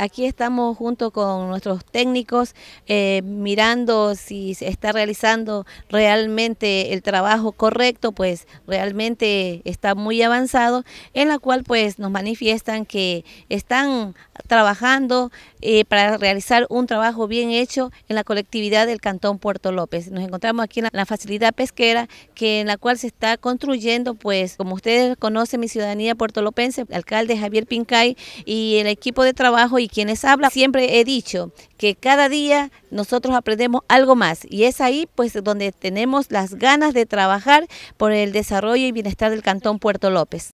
Aquí estamos junto con nuestros técnicos eh, mirando si se está realizando realmente el trabajo correcto, pues realmente está muy avanzado, en la cual pues nos manifiestan que están trabajando eh, para realizar un trabajo bien hecho en la colectividad del Cantón Puerto López. Nos encontramos aquí en la, facilidad pesquera que en la cual se está construyendo, pues como ustedes conocen mi ciudadanía puertolopense, alcalde Javier Pincay y el equipo de trabajo y quienes hablan, siempre he dicho que cada día nosotros aprendemos algo más y es ahí pues donde tenemos las ganas de trabajar por el desarrollo y bienestar del Cantón Puerto López.